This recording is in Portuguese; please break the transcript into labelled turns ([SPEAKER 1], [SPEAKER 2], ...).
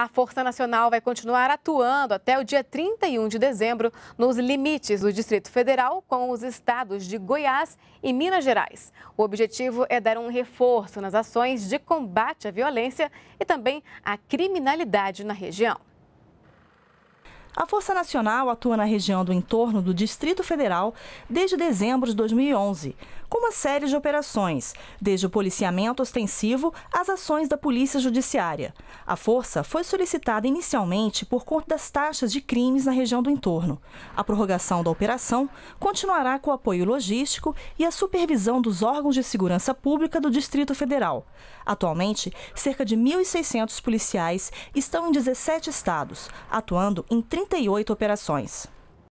[SPEAKER 1] A Força Nacional vai continuar atuando até o dia 31 de dezembro nos limites do Distrito Federal com os estados de Goiás e Minas Gerais. O objetivo é dar um reforço nas ações de combate à violência e também à criminalidade na região.
[SPEAKER 2] A Força Nacional atua na região do entorno do Distrito Federal desde dezembro de 2011, com uma série de operações, desde o policiamento ostensivo às ações da Polícia Judiciária. A força foi solicitada inicialmente por conta das taxas de crimes na região do entorno. A prorrogação da operação continuará com o apoio logístico e a supervisão dos órgãos de segurança pública do Distrito Federal. Atualmente, cerca de 1.600 policiais estão em 17 estados, atuando em 30 38 operações.